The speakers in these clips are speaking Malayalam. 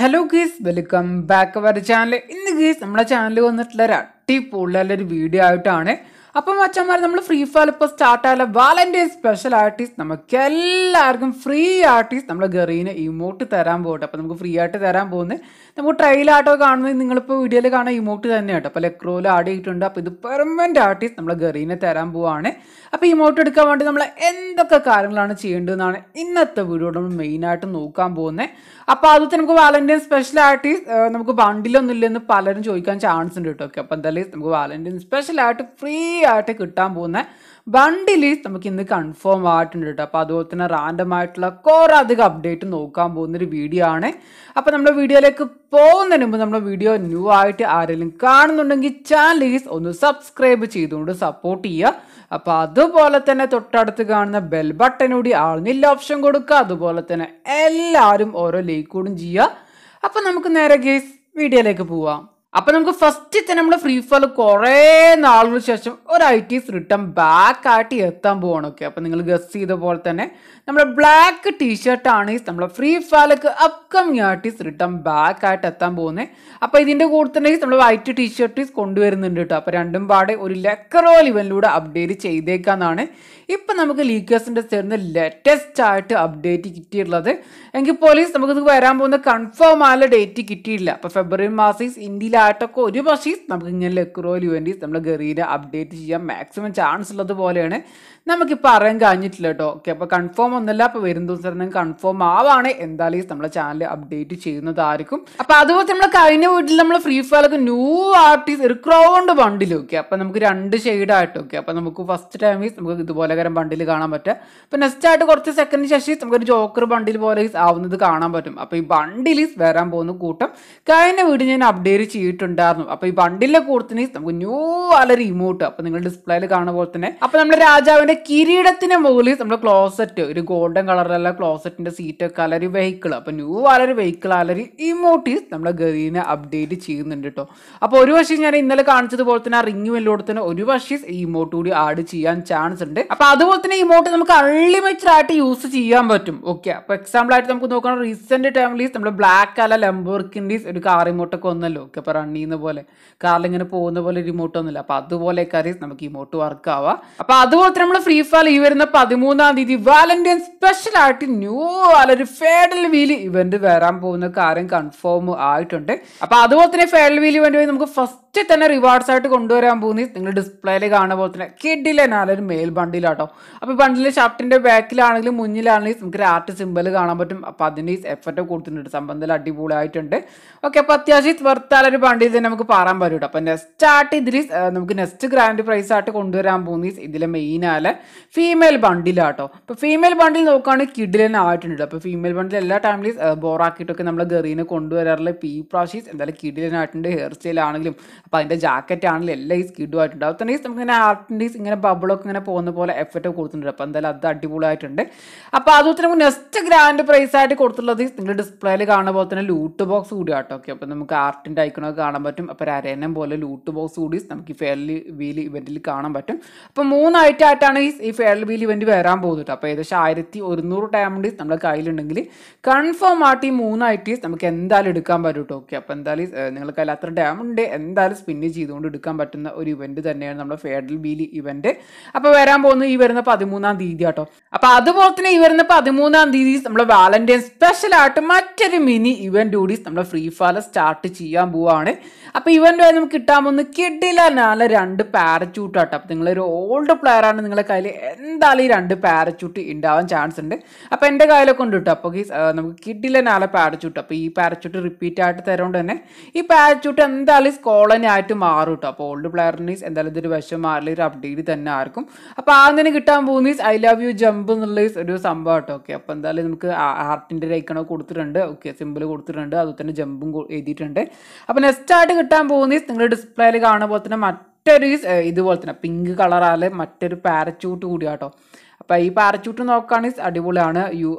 hello guys welcome back our channel ഇന്ന് ഗീസ് നമ്മുടെ ചാനൽ വന്നിട്ടുള്ള ഒരു അടിപൊളിയുള്ള ഒരു വീഡിയോ ആയിട്ടാണ് അപ്പം അച്ഛന്മാർ നമ്മൾ ഫ്രീ ഫയർ ഇപ്പോൾ സ്റ്റാർട്ടായുള്ള വാലന്റൈൻ സ്പെഷ്യൽ ആർട്ടിസ്റ്റ് നമുക്ക് എല്ലാവർക്കും ഫ്രീ ആർട്ടിസ്റ്റ് നമ്മൾ ഗറീനെ ഇമോട്ട് തരാൻ പോകട്ടെ അപ്പോൾ നമുക്ക് ഫ്രീ ആയിട്ട് തരാൻ പോകുന്നത് നമുക്ക് ആട്ടോ കാണുന്നത് നിങ്ങളിപ്പോൾ വീഡിയോയിൽ കാണുന്ന ഇമോട്ട് തന്നെ കേട്ടോ അപ്പോൾ ലെക്രോയിൽ ആഡ് ചെയ്തിട്ടുണ്ട് അപ്പോൾ ഇത് പെർമനൻറ്റ് ആർട്ടിസ്റ്റ് നമ്മൾ ഗറീനെ തരാൻ പോവാണ് അപ്പോൾ ഇമോട്ട് എടുക്കാൻ വേണ്ടി നമ്മൾ എന്തൊക്കെ കാര്യങ്ങളാണ് ചെയ്യേണ്ടതെന്നാണ് ഇന്നത്തെ വീഡിയോ നമ്മൾ മെയിനായിട്ട് നോക്കാൻ പോകുന്നത് അപ്പോൾ അതുപോലെ നമുക്ക് വാലന്റൈൻ സ്പെഷ്യൽ ആർട്ടിസ്റ്റ് നമുക്ക് ബണ്ടിലൊന്നും ഇല്ലെന്ന് പലരും ചോദിക്കാൻ ചാൻസ് ഉണ്ട് കേട്ടോ ഓക്കെ അപ്പോൾ എന്തായാലും നമുക്ക് വാലന്റൈൻ സ്പെഷ്യൽ ആയിട്ട് ഫ്രീ ആയിട്ട് കിട്ടാൻ പോകുന്ന ബണ്ടില് നമുക്ക് ഇന്ന് കൺഫേം ആയിട്ടുണ്ട് കേട്ടോ അപ്പോൾ അതുപോലെ തന്നെ റാൻഡം ആയിട്ടുള്ള കുറേ അധികം അപ്ഡേറ്റ് നോക്കാൻ പോകുന്നൊരു വീഡിയോ ആണ് അപ്പോൾ നമ്മുടെ വീഡിയോയിലേക്ക് പോകുന്നതിന് മുമ്പ് നമ്മുടെ വീഡിയോ ന്യൂ ആയിട്ട് ആരെങ്കിലും കാണുന്നുണ്ടെങ്കിൽ ചാനൽ ഒന്ന് സബ്സ്ക്രൈബ് ചെയ്തുകൊണ്ട് സപ്പോർട്ട് ചെയ്യുക അപ്പോൾ അതുപോലെ തന്നെ തൊട്ടടുത്ത് കാണുന്ന ബെൽ ബട്ടൺ കൂടി ആളുന്നില്ല ഓപ്ഷൻ കൊടുക്കുക അതുപോലെ തന്നെ എല്ലാവരും ഓരോ ലൈക്ക് ചെയ്യുക അപ്പോൾ നമുക്ക് നേരെ ഗേസ് വീഡിയോയിലേക്ക് പോവാം അപ്പൊ നമുക്ക് ഫസ്റ്റ് തന്നെ നമ്മുടെ ഫ്രീ ഫയർ കുറെ നാളുകൾക്ക് ശേഷം ഒരു ഐ ടി റിട്ടേൺ ബാക്ക് ആയിട്ട് എത്താൻ പോവാണ് ഓക്കെ നിങ്ങൾ ഗസ് ചെയ്ത പോലെ തന്നെ നമ്മുടെ ബ്ലാക്ക് ആണ് നമ്മുടെ ഫ്രീ ഫയർക്ക് അപ്കമിങ് ആയിട്ട് റിട്ടേൺ ബാക്ക് ആയിട്ട് എത്താൻ പോകുന്നത് അപ്പോൾ ഇതിന്റെ കൂടെ തന്നെ നമ്മൾ വൈറ്റ് ടീഷർട്ട് കൊണ്ടുവരുന്നുണ്ട് കേട്ടോ അപ്പോൾ രണ്ടും പാടെ ഒരു ലെക്കറോ ഇവനിലൂടെ അപ്ഡേറ്റ് ചെയ്തേക്കാന്നാണ് ഇപ്പൊ നമുക്ക് ലീക്കേഴ്സിന്റെ ചേർന്ന് ലേറ്റസ്റ്റ് ആയിട്ട് അപ്ഡേറ്റ് കിട്ടിയിട്ടുള്ളത് എങ്കിൽ പോലീസ് നമുക്ക് വരാൻ പോകുന്ന കൺഫേം ആയ ഡേറ്റ് കിട്ടിയിട്ടില്ല അപ്പോൾ ഫെബ്രുവരി മാസം ഇന്ത്യയിൽ ഡാറ്റൊക്കെ ഒരു പക്ഷേ നമുക്ക് ഇങ്ങനെ ലെക്രോയില് വേണ്ടി നമ്മുടെ ഗറീനെ അപ്ഡേറ്റ് ചെയ്യാൻ മാക്സിമം ചാൻസ് ഉള്ളത് പോലെയാണ് നമുക്ക് പറയാൻ കഴിഞ്ഞിട്ടില്ല കേട്ടോ ഓക്കെ അപ്പോൾ കൺഫേം ഒന്നുമില്ല അപ്പോൾ വരും ദിവസം കൺഫേം ആവാണ് എന്തായാലും നമ്മളെ ചാനൽ അപ്ഡേറ്റ് ചെയ്യുന്നതായിരിക്കും അപ്പോൾ അതുപോലെ നമ്മൾ കഴിഞ്ഞ വീട്ടിൽ നമ്മൾ ഫ്രീ ഫയറൊക്കെ ന്യൂ ആർട്ടിസ്റ്റ് ഒരു ക്രൗണ്ട് ബണ്ടിൽ ഓക്കെ അപ്പോൾ നമുക്ക് രണ്ട് ഷെയ്ഡായിട്ട് ഓക്കെ അപ്പോൾ നമുക്ക് ഫസ്റ്റ് ടൈം നമുക്ക് ഇതുപോലെ കാര്യം ബണ്ടിൽ കാണാൻ പറ്റുക അപ്പോൾ നെക്സ്റ്റ് ആയിട്ട് കുറച്ച് സെക്കൻഡ് ശേഷം നമുക്കൊരു ജോക്കർ ബണ്ടിൽ പോലെ ആവുന്നത് കാണാൻ പറ്റും അപ്പോൾ ഈ ബണ്ടിൽ വരാൻ പോകുന്ന കൂട്ടം കഴിഞ്ഞ വീട് ഞാൻ അപ്ഡേറ്റ് ചെയ്യും നൽകിയിട്ടുണ്ടായിരുന്നു അപ്പൊ ഈ വണ്ടിലെ കൂടുതലും നമുക്ക് ന്യൂ ആല റിമോട്ട് അപ്പൊ നിങ്ങൾ ഡിസ്പ്ലേയിൽ കാണുന്ന പോലെ തന്നെ അപ്പൊ നമ്മുടെ രാജാവിന്റെ കിരീടത്തിന് മുകളിൽ നമ്മുടെ ക്ലോസറ്റ് ഒരു ഗോൾഡൻ കളറിലുള്ള ക്ലോസറ്റിന്റെ സീറ്റ് അലറി വെഹിക്കിൾ അപ്പൊ ന്യൂ ആലൊരു വെഹിക്കിൾ ആലൊരു ഇമോട്ടീസ് നമ്മുടെ ഗതിനെ അപ്ഡേറ്റ് ചെയ്യുന്നുണ്ട് കേട്ടോ അപ്പോൾ ഒരു പക്ഷേ ഞാൻ ഇന്നലെ കാണിച്ചതുപോലെ തന്നെ ആ റിങ് വെല്ലോട് തന്നെ ഒരു പക്ഷേ ഈ ഇമോട്ട് കൂടി ആഡ് ചെയ്യാൻ ചാൻസ് ഉണ്ട് അപ്പൊ അതുപോലെ തന്നെ ഇമോട്ട് നമുക്ക് അൺലിമിറ്റഡ് ആയിട്ട് യൂസ് ചെയ്യാൻ പറ്റും ഓക്കെ അപ്പൊ എക്സാമ്പിൾ ആയിട്ട് നമുക്ക് നോക്കണം റീസെന്റ് ടൈമിൽ നമ്മുടെ ബ്ലാക്ക് അല്ല ലംബോർക്കിൻ്റെ ഒരു കാർ ഇമോട്ടൊക്കെ വന്നല്ലോ ഓക്കെ അപ്പൊ റൺ ചെയ്യുന്ന പോലെ കാറിലിങ്ങനെ പോകുന്ന പോലെ റിമോട്ട് ഒന്നുമില്ല അപ്പോൾ അതുപോലെ കാര്യം നമുക്ക് ഇമോട്ട് വർക്ക് ആവാം അപ്പോൾ അതുപോലെ തന്നെ നമ്മൾ ഫ്രീ ഫയർ ഈ വരുന്ന പതിമൂന്നാം തീയതി വാലന്റൈൻ സ്പെഷ്യൽ ആയിട്ട് ന്യൂ ഒരു ഫേഡൽ വീൽ ഇവന്റ് വരാൻ പോകുന്ന കാര്യം കൺഫേം ആയിട്ടുണ്ട് അപ്പോൾ അതുപോലെ തന്നെ ഫേഡൽ വീൽ ഇവന്റ് നമുക്ക് ഫസ്റ്റ് തന്നെ റിവാർഡ്സ് ആയിട്ട് കൊണ്ടുവരാൻ പോകുന്നത് നിങ്ങൾ ഡിസ്പ്ലേയിൽ കാണുന്ന പോലെ തന്നെ കിഡിലെ നാലൊരു മെയിൽ ബണ്ടിലാട്ടോ അപ്പോൾ ബണ്ടിലെ ഷർട്ടിന്റെ ബാക്കിലാണെങ്കിലും മുന്നിലാണെങ്കിലും നമുക്ക് ആർട്ട് സിമ്പിൾ കാണാൻ പറ്റും അപ്പോൾ അതിൻ്റെ എഫർട്ട് കൊടുത്തിട്ടുണ്ട് സംബന്ധത്തിൽ അടിപൊളിയായിട്ടുണ്ട് ഓക്കെ അപ്പോൾ അത്യാവശ്യം വർത്താലൊരു ഫണ്ട് ഇത് നമുക്ക് പറയാൻ പറ്റൂട്ടോ അപ്പം നെക്സ്റ്റ് ആയിട്ട് ഇതിൽ നമുക്ക് നെക്സ്റ്റ് ഗ്രാൻഡ് പ്രൈസ് ആയിട്ട് കൊണ്ടുവരാൻ പോകുന്നത് ഇതിലെ മെയിനാലെ ഫീമെയിൽ ബണ്ടിലാട്ടോ അപ്പോൾ ഫീമെയിൽ ബണ്ടിൽ നോക്കുകയാണെങ്കിൽ കിഡിലൻ ആയിട്ടുണ്ട് അപ്പോൾ ഫീമെയിൽ ബണ്ടിൽ എല്ലാ ടൈമിൽ ബോറാക്കിയിട്ടൊക്കെ നമ്മൾ ഗറീനെ കൊണ്ടുവരാറുള്ള പി പ്രാഷീസ് എന്തായാലും കിഡിലൻ ആയിട്ടുണ്ട് ഹെയർ സ്റ്റൈൽ ആണെങ്കിലും അപ്പോൾ അതിൻ്റെ ജാക്കറ്റ് ആണെങ്കിലും എല്ലാം ഈ സ്കിഡും ആയിട്ടുണ്ട് അപ്പോൾ തന്നെ നമുക്കിങ്ങനെ നമുക്ക് ഇങ്ങനെ ഇങ്ങനെ ബബിളൊക്കെ ഇങ്ങനെ പോകുന്ന പോലെ എഫക്റ്റ് കൊടുത്തിട്ടുണ്ട് അപ്പോൾ എന്തായാലും അത് അടിപൊളിയായിട്ടുണ്ട് അപ്പോൾ അതുപോലെ നമുക്ക് നെക്സ്റ്റ് ഗ്രാൻഡ് പ്രൈസ് ആയിട്ട് കൊടുത്തിട്ടുള്ളത് നിങ്ങൾ ഡിസ്പ്ലേയിൽ കാണുന്ന പോലെ തന്നെ ലൂട്ട് ബോക്സ് കൂടി ആട്ടോ ഓക്കെ അപ്പോൾ നമുക്ക് ആർട്ടിൻ്റെ ഐക്കണോ കാണാൻ പറ്റും അപ്പോൾ അരേനം പോലെ ലൂട്ട് ബോക്സ് കൂടി നമുക്ക് ഈ ഫെയർലി വീൽ ഇവൻറ്റിൽ കാണാൻ പറ്റും അപ്പോൾ മൂന്നായിട്ടായിട്ടാണ് ഈ ഈ ഫെയർ വീൽ ഇവൻറ്റ് വരാൻ പോകുന്നത് അപ്പോൾ ഏകദേശം ആയിരത്തി ഒരുന്നൂറ് ടൈമുണ്ട് നമ്മുടെ കയ്യിലുണ്ടെങ്കിൽ കൺഫേം ആയിട്ട് ഈ മൂന്നായിട്ട് നമുക്ക് എന്തായാലും എടുക്കാൻ പറ്റും ഓക്കെ അപ്പോൾ എന്തായാലും നിങ്ങൾക്ക് കയ്യിൽ അത്ര ഡയമണ്ട് എന്തായാലും സ്പിന്ന് ചെയ്തുകൊണ്ട് എടുക്കാൻ പറ്റുന്ന ഒരു ഇവൻറ്റ് തന്നെയാണ് നമ്മുടെ ഫെയർലി വീൽ ഇവൻറ്റ് അപ്പോൾ വരാൻ പോകുന്നത് ഈ വരുന്ന പതിമൂന്നാം തീയതി കേട്ടോ അപ്പോൾ അതുപോലെ തന്നെ ഈ വരുന്ന പതിമൂന്നാം തീയതി നമ്മൾ വാലന്റൈൻ സ്പെഷ്യൽ ആയിട്ട് മറ്റൊരു മിനി ഇവന്റ് കൂടി നമ്മുടെ ഫ്രീ ഫയർ സ്റ്റാർട്ട് ചെയ്യാൻ പോവാണ് ആണ് അപ്പോൾ ഇവൻ്റെ നമുക്ക് കിട്ടാൻ പോകുന്ന കിടിലാനാണ് രണ്ട് പാരച്യൂട്ട് കേട്ടോ അപ്പോൾ നിങ്ങളൊരു ഓൾഡ് പ്ലെയർ ആണ് നിങ്ങളുടെ കയ്യിൽ എന്തായാലും ഈ രണ്ട് പാരച്യൂട്ട് ഉണ്ടാവാൻ ചാൻസ് ഉണ്ട് അപ്പോൾ എൻ്റെ കയ്യിലൊക്കെ ഉണ്ട് കേട്ടോ അപ്പോൾ നമുക്ക് കിടിലനാലെ പാരച്യൂട്ട് അപ്പോൾ ഈ പാരച്യൂട്ട് റിപ്പീറ്റ് ആയിട്ട് തരുകൊണ്ട് തന്നെ ഈ പാരച്യൂട്ട് എന്തായാലും സ്കോളനി ആയിട്ട് മാറും കേട്ടോ അപ്പോൾ ഓൾഡ് പ്ലെയറിന് എന്തായാലും ഇതൊരു വിഷം മാറില്ല ഒരു അപ്ഡേറ്റ് തന്നെ ആർക്കും അപ്പോൾ ആദ്യം കിട്ടാൻ പോകുന്ന ഐ ലവ് യു ജമ്പ് എന്നുള്ള ഒരു സംഭവം കേട്ടോ ഓക്കെ അപ്പോൾ എന്തായാലും നമുക്ക് ഹാർട്ടിൻ്റെ ഒരു ഐക്കണോ കൊടുത്തിട്ടുണ്ട് ഓക്കെ സിമ്പിൾ കൊടുത്തിട്ടുണ്ട് അതുപോലെ തന്നെ ജമ്പും എഴുതിയിട്ടുണ്ട് അപ്പോൾ നെക്സ്റ്റ് ആയിട്ട് കിട്ടാൻ പോകുന്ന നിങ്ങൾ ഡിസ്പ്ലേയിൽ കാണുന്ന പോലെ തന്നെ മറ്റൊരു ഇതുപോലെ തന്നെ പിങ്ക് കളറാല് മറ്റൊരു പാരച്യൂട്ട് കൂടിയാട്ടോ അപ്പോൾ ഈ പാരച്യൂട്ട് നോക്കുകയാണെങ്കിൽ അടിപൊളിയാണ് you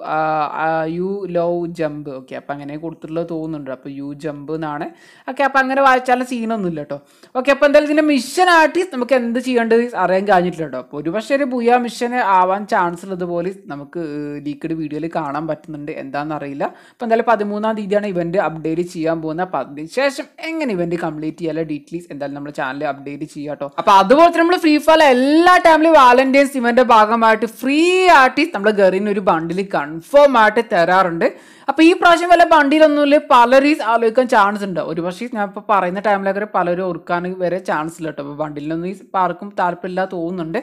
you love jump okay അപ്പോൾ അങ്ങനെ കൊടുത്തിട്ടുള്ളത് തോന്നുന്നുണ്ട് അപ്പോൾ യു ജമ്പ് എന്നാണ് ഓക്കെ അപ്പോൾ അങ്ങനെ വായിച്ചാലും ഇല്ല കേട്ടോ ഓക്കെ അപ്പോൾ എന്തായാലും ഇതിൻ്റെ മിഷനായിട്ട് നമുക്ക് എന്ത് ചെയ്യേണ്ടത് അറിയാൻ കഴിഞ്ഞിട്ടില്ല കേട്ടോ അപ്പോൾ ഒരു പക്ഷേ ഒരു ബുയ മിഷൻ ആവാൻ ചാൻസ് ഉള്ളതുപോലെ നമുക്ക് ലീക്കഡ് വീഡിയോയിൽ കാണാൻ പറ്റുന്നുണ്ട് എന്താണെന്ന് അറിയില്ല അപ്പോൾ എന്തായാലും പതിമൂന്നാം തീയതിയാണ് ഇവൻ്റ് അപ്ഡേറ്റ് ചെയ്യാൻ പോകുന്നത് അപ്പോൾ അതിനുശേഷം എങ്ങനെ ഇവൻ്റ് കംപ്ലീറ്റ് ചെയ്യാനുള്ള ഡീറ്റെയിൽസ് എന്തായാലും നമ്മുടെ ചാനൽ അപ്ഡേറ്റ് ചെയ്യാം കേട്ടോ അപ്പോൾ അതുപോലെ തന്നെ നമ്മൾ ഫ്രീ ഫയർ എല്ലാ ടൈമിലും വാലന്റൈൻസ് ഇവൻ്റെ ഭാഗമായിട്ട് ഫ്രീ ആയിട്ട് നമ്മുടെ ഗറിന് ഒരു ബണ്ടിൽ കൺഫേം ആയിട്ട് തരാറുണ്ട് അപ്പോൾ ഈ പ്രാവശ്യം വല്ല ബണ്ടിലൊന്നുമില്ല പലരും ആലോചിക്കാൻ ചാൻസ് ഉണ്ട് ഒരു പക്ഷേ ഞാൻ ഇപ്പോൾ പറയുന്ന ടൈമിലൊക്കെ പലരും ഓർക്കാൻ വരെ ചാൻസ് ഇല്ല കേട്ടോ അപ്പോൾ ബണ്ടിലൊന്നും ഈ ആർക്കും താല്പര്യമില്ല തോന്നുന്നുണ്ട്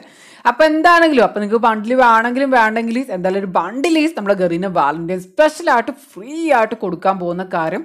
അപ്പോൾ എന്താണെങ്കിലും അപ്പോൾ നിങ്ങൾക്ക് ബണ്ടിൽ വേണമെങ്കിലും വേണ്ടെങ്കിൽ എന്തായാലും ഒരു ബണ്ടിൽ നമ്മുടെ ഗറിന് വാലന്റൈൻ സ്പെഷ്യലായിട്ട് ഫ്രീ ആയിട്ട് കൊടുക്കാൻ പോകുന്ന കാര്യം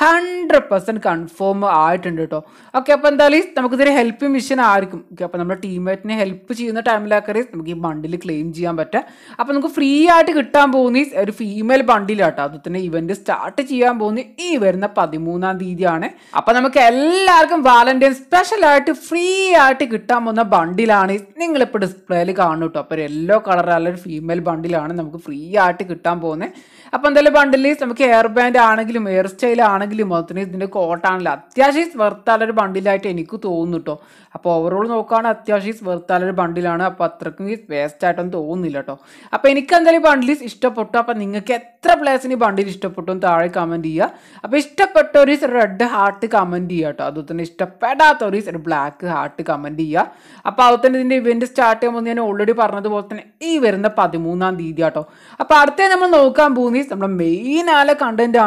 ഹൺഡ്രഡ് പെർസെൻറ്റ് കൺഫേം ആയിട്ടുണ്ട് കേട്ടോ ഓക്കെ അപ്പോൾ എന്തായാലും നമുക്കിതൊരു ഹെൽപ്പ് മിഷൻ ആയിരിക്കും ഓക്കെ അപ്പോൾ നമ്മുടെ ടീംമേറ്റിനെ ഹെൽപ്പ് ചെയ്യുന്ന ടൈമിലാക്കറി നമുക്ക് ഈ ബണ്ടിൽ ക്ലെയിം ചെയ്യാൻ പറ്റുക അപ്പോൾ നമുക്ക് ഫ്രീ ആയിട്ട് കിട്ടാൻ പോകുന്ന ഒരു ഫീമെയിൽ ബണ്ടിലാട്ടോ അത് തന്നെ ഇവൻറ്റ് സ്റ്റാർട്ട് ചെയ്യാൻ പോകുന്ന ഈ വരുന്ന പതിമൂന്നാം തീയതിയാണ് അപ്പോൾ നമുക്ക് എല്ലാവർക്കും വാലന്റൈൻ സ്പെഷ്യലായിട്ട് ഫ്രീ ആയിട്ട് കിട്ടാൻ പോകുന്ന ബണ്ടിലാണ് നിങ്ങളിപ്പോൾ ഡിസ്പ്ലേയിൽ കാണും കേട്ടോ അപ്പോൾ യെല്ലോ കളറുള്ള ഒരു ഫീമെയിൽ ബണ്ടിലാണ് നമുക്ക് ഫ്രീ ആയിട്ട് കിട്ടാൻ പോകുന്നത് അപ്പോൾ എന്തായാലും ബണ്ടിൽ നമുക്ക് എയർ ബാൻഡ് ആണെങ്കിലും എയർ സ്റ്റൈൽ ആണെങ്കിലും ആണെങ്കിലും അതിന് ഇതിൻ്റെ കോട്ടാണല്ലോ അത്യാവശ്യം വെർത്താലൊരു ബണ്ടിലായിട്ട് എനിക്ക് തോന്നുന്നു കേട്ടോ അപ്പോൾ ഓവറോൾ നോക്കുകയാണെങ്കിൽ അത്യാവശ്യം വെർത്താലൊരു ബണ്ടിലാണ് അപ്പോൾ അത്രക്കും വേസ്റ്റ് ആയിട്ടൊന്നും തോന്നുന്നില്ല കേട്ടോ അപ്പോൾ എനിക്ക് എന്തായാലും ബണ്ടിൽ ഇഷ്ടപ്പെട്ടു അപ്പോൾ നിങ്ങൾക്ക് എത്ര പ്ലേസിന് ബണ്ടിൽ ഇഷ്ടപ്പെട്ടു എന്ന് താഴെ കമൻറ്റ് ചെയ്യുക അപ്പോൾ ഇഷ്ടപ്പെട്ട ഒരു റെഡ് ഹാർട്ട് കമൻറ്റ് ചെയ്യുക കേട്ടോ അതുപോലെ തന്നെ ഇഷ്ടപ്പെടാത്ത ഒരു ബ്ലാക്ക് ഹാർട്ട് കമൻറ്റ് ചെയ്യുക അപ്പോൾ അതുപോലെ തന്നെ ഇതിൻ്റെ ഇവൻറ്റ് സ്റ്റാർട്ട് ചെയ്യുമ്പോൾ ഞാൻ ഓൾറെഡി പറഞ്ഞതുപോലെ തന്നെ ഈ വരുന്ന പതിമൂന്നാം തീയതി കേട്ടോ അപ്പോൾ അടുത്തേ നമ്മൾ നോക്കാൻ പോകുന്ന നമ്മുടെ മെയിൻ ആയ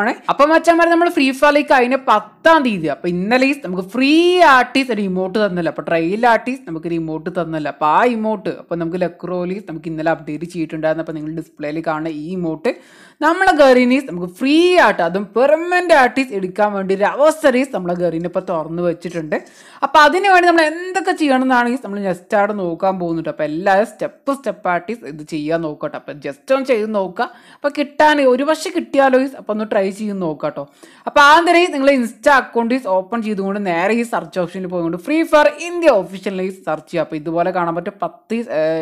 ആണ് അപ്പം മച്ചാമാരെ നമ്മൾ ഫ്രീ റീഫാൽ ഈ കഴിഞ്ഞ പത്താം തീയതി അപ്പൊ ഇന്നലെ നമുക്ക് ഫ്രീ ആർട്ടിസ്റ്റ് ഒരു ഇമോട്ട് തന്നല്ലോ അപ്പോൾ ട്രെയിൽ ആർട്ടിസ്റ്റ് നമുക്ക് ഒരു ഇമോട്ട് തന്നല്ലോ അപ്പോൾ ആ ഇമോട്ട് അപ്പൊ നമുക്ക് ലക്രോലി നമുക്ക് ഇന്നലെ അപ്ഡേറ്റ് ചെയ്തിട്ടുണ്ടായിരുന്നു അപ്പൊ നിങ്ങൾ ഡിസ്പ്ലേയിൽ കാണുന്ന ഈ ഇമോട്ട് നമ്മളെ ഗറിനീസ് നമുക്ക് ഫ്രീ ആയിട്ട് അതും പെർമനന്റ് ആർട്ടിസ്റ്റ് എടുക്കാൻ വേണ്ടി ഒരു അവസരീസ് നമ്മളെ ഗറിനെ ഇപ്പോൾ തുറന്നു വെച്ചിട്ടുണ്ട് അപ്പൊ അതിനു വേണ്ടി നമ്മൾ എന്തൊക്കെ ചെയ്യണം എന്നാണെങ്കിൽ നമ്മൾ ജസ്റ്റ് അവിടെ നോക്കാൻ പോകുന്നുണ്ട് അപ്പൊ എല്ലാവരും സ്റ്റെപ്പ് സ്റ്റെപ്പ് ആർട്ടിസ്റ്റ് ഇത് ചെയ്യാൻ നോക്കട്ടെ അപ്പൊ ജസ്റ്റ് ഒന്ന് ചെയ്ത് നോക്കുക അപ്പൊ കിട്ടാൻ ഒരു പക്ഷേ കിട്ടിയാലോ അപ്പൊ ഒന്ന് ട്രൈ ചെയ്ത് നോക്കാം കേട്ടോ അപ്പൊ ആദ്യം നിങ്ങൾ ഇൻസ്റ്റ അക്കൗണ്ട് ഓപ്പൺ ചെയ്തുകൊണ്ട് നേരെ ഈ സെർച്ച് ഓപ്ഷനിൽ പോയതുകൊണ്ട് free fire India officially search ചെയ്യുക അപ്പോൾ ഇതുപോലെ കാണാൻ പറ്റും പത്ത്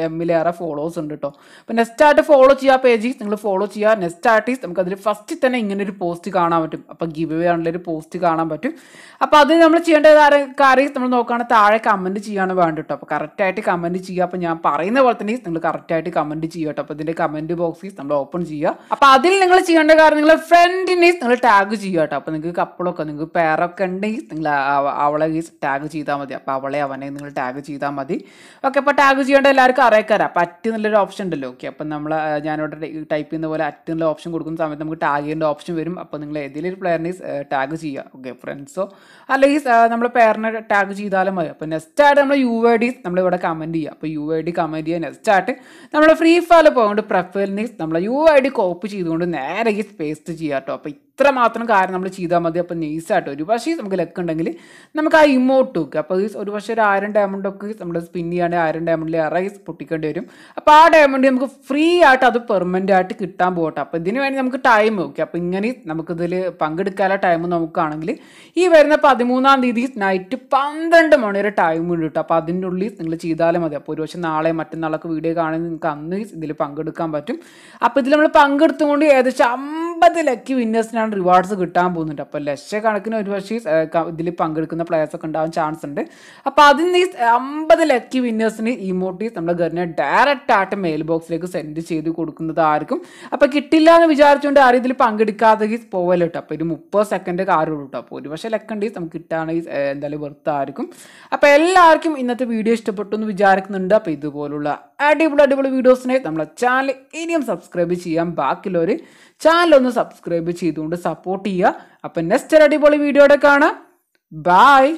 എമ്മിലേറെ ഫോളോസ് ഉണ്ട് കേട്ടോ അപ്പോൾ നെക്സ്റ്റ് ആയിട്ട് ഫോളോ ചെയ്യുക പേജ് നിങ്ങൾ ഫോളോ ചെയ്യുക നെക്സ്റ്റ് ആർട്ടിസ്റ്റ് നമുക്ക് അതിൽ ഫസ്റ്റ് തന്നെ ഇങ്ങനെ ഒരു പോസ്റ്റ് കാണാൻ പറ്റും അപ്പോൾ ഗിവ് അവേ ആണുള്ള ഒരു പോസ്റ്റ് കാണാൻ പറ്റും അപ്പോൾ അത് നമ്മൾ ചെയ്യേണ്ട കാര്യം നമ്മൾ നോക്കുകയാണെങ്കിൽ താഴെ കമന്റ് ചെയ്യാണ് വേണ്ട കേട്ടോ അപ്പോൾ ആയിട്ട് കമന്റ് ചെയ്യുക അപ്പോൾ ഞാൻ പറയുന്ന പോലെ തന്നെ നിങ്ങൾ ആയിട്ട് കമന്റ് ചെയ്യുക കേട്ടോ അപ്പോൾ ഇതിന്റെ കമന്റ് ബോക്സ് നമ്മൾ ഓപ്പൺ ചെയ്യുക അപ്പോൾ അതിൽ നിങ്ങൾ ചെയ്യേണ്ട കാര്യം നിങ്ങൾ ഫ്രണ്ടിനെ നിങ്ങൾ ടാഗ് ചെയ്യുക കേട്ടോ അപ്പം നിങ്ങൾക്ക് കപ്പിളൊക്കെ നിങ്ങൾക്ക് പേരൊക്കെ ഉണ്ടെങ്കിൽ നിങ്ങൾ അവളെ ടാഗ് ചെയ്താൽ മതി അപ്പോൾ അവളെ അവനെ നിങ്ങൾ ടാഗ് ചെയ്താൽ മതി ഓക്കെ അപ്പോൾ ടാഗ് ചെയ്യേണ്ട എല്ലാവർക്കും അറിയിക്കാരാം അപ്പം അറ്റ് എന്നുള്ളൊരു ഓപ്ഷൻ ഉണ്ടല്ലോ ഓക്കെ അപ്പം നമ്മൾ ഞാനിവിടെ ടൈപ്പ് ചെയ്യുന്ന പോലെ അറ്റ് എന്നുള്ള ഓപ്ഷൻ കൊടുക്കുന്ന സമയത്ത് നമുക്ക് ടാഗ് ചെയ്യേണ്ട ഓപ്ഷൻ വരും അപ്പോൾ നിങ്ങൾ ഏതെങ്കിലും പ്ലെയറിനെ ടാഗ് ചെയ്യുക ഓക്കെ ഫ്രണ്ട്സോ അല്ലെങ്കിൽ നമ്മൾ പേരിനെ ടാഗ് ചെയ്താലും മതി അപ്പോൾ നെക്സ്റ്റ് ആയിട്ട് നമ്മൾ യു ഐ ഡി നമ്മളിവിടെ കമൻറ്റ് ചെയ്യുക അപ്പോൾ യു ഐ ഡി കമൻറ്റ് ചെയ്യുക നെക്സ്റ്റ് ആയിട്ട് നമ്മൾ ഫ്രീ ഫയർ പോയതുകൊണ്ട് പ്രൊഫൈലിനെ നമ്മൾ യു ഐ ഡി കോപ്പ് ചെയ്തുകൊണ്ട് നേരെ ഈ സ്പേസ് ചെയ്യാം കേട്ടോ അപ്പോൾ ഇത്ര മാത്രം കാര്യം നമ്മൾ ചെയ്താൽ മതി അപ്പോൾ നൈസായിട്ട് ഒരു പക്ഷേ നമുക്ക് ലക്ക് ഉണ്ടെങ്കിൽ നമുക്ക് ആ ഇമോട്ട് വെക്കുക അപ്പോൾ ഒരു പക്ഷേ ഒരു ആയിരം ഡയമണ്ട് ഒക്കെ നമ്മൾ സ്പിൻ ചെയ്യാണ്ട് ആയിരം ഡയമണ്ടിൽ ഇറങ്ങി പൊട്ടിക്കേണ്ടി വരും അപ്പോൾ ആ ഡയമണ്ട് നമുക്ക് ഫ്രീ ആയിട്ട് അത് പെർമനൻ്റ് ആയിട്ട് കിട്ടാൻ പോകട്ടെ അപ്പോൾ ഇതിന് വേണ്ടി നമുക്ക് ടൈം വെക്കുക അപ്പോൾ ഇങ്ങനെ നമുക്കിതിൽ പങ്കെടുക്കാനുള്ള ടൈം നോക്കുകയാണെങ്കിൽ ഈ വരുന്ന പതിമൂന്നാം തീയതി നൈറ്റ് പന്ത്രണ്ട് മണി വരെ ടൈം ഉണ്ട് കേട്ടോ അപ്പോൾ അതിൻ്റെ ഉള്ളിൽ നിങ്ങൾ ചെയ്താലും മതി അപ്പോൾ ഒരു പക്ഷേ നാളെ മറ്റന്നാളൊക്കെ വീഡിയോ കാണുന്ന നിങ്ങൾക്ക് അന്ന് ഇതിൽ പങ്കെടുക്കാൻ പറ്റും അപ്പോൾ ഇതിൽ നമ്മൾ പങ്കെടുത്തുകൊണ്ട് ഏകദേശം അമ്പത് ലക്കി വിന്നേഴ്സിനാണ് തന്നെയാണ് റിവാർഡ്സ് കിട്ടാൻ പോകുന്നുണ്ട് അപ്പോൾ ലക്ഷക്കണക്കിന് പക്ഷേ ഇതിൽ പങ്കെടുക്കുന്ന പ്ലെയേഴ്സ് ഒക്കെ ഉണ്ടാവാൻ ചാൻസ് ഉണ്ട് അപ്പോൾ അതിൽ നിന്ന് അമ്പത് ലക്കി വിന്നേഴ്സിന് ഇമോട്ടീസ് നമ്മുടെ ഗവറിനെ ഡയറക്റ്റ് ആയിട്ട് മെയിൽ ബോക്സിലേക്ക് സെൻഡ് ചെയ്ത് കൊടുക്കുന്നത് ആർക്കും അപ്പോൾ കിട്ടില്ല എന്ന് വിചാരിച്ചുകൊണ്ട് ആരും ഇതിൽ പങ്കെടുക്കാതെ പോവല്ലോ കേട്ടോ അപ്പോൾ ഒരു മുപ്പത് സെക്കൻഡ് കാര്യമുള്ളൂ കേട്ടോ അപ്പോൾ ഒരുപക്ഷെ ലക്കുണ്ട് നമുക്ക് കിട്ടുകയാണെങ്കിൽ എന്തായാലും വെറുതായിരിക്കും അപ്പോൾ എല്ലാവർക്കും ഇന്നത്തെ വീഡിയോ ഇഷ്ടപ്പെട്ടു എന്ന് വിചാരിക്കുന്നുണ്ട് അപ്പോൾ ഇതുപോലുള്ള അടിപൊളി അടിപൊളി വീഡിയോസിനെ നമ്മളെ ചാനൽ ഇനിയും സബ്സ്ക്രൈബ് ചെയ്യാം ബാക്കിയുള്ളവർ ചാനലൊന്ന് സബ്സ്ക്രൈബ് ചെയ്തുകൊണ്ട് സപ്പോർട്ട് ചെയ്യുക അപ്പം നെക്സ്റ്റ് ഒരു അടിപൊളി വീഡിയോയുടെ കാണാം ബായ്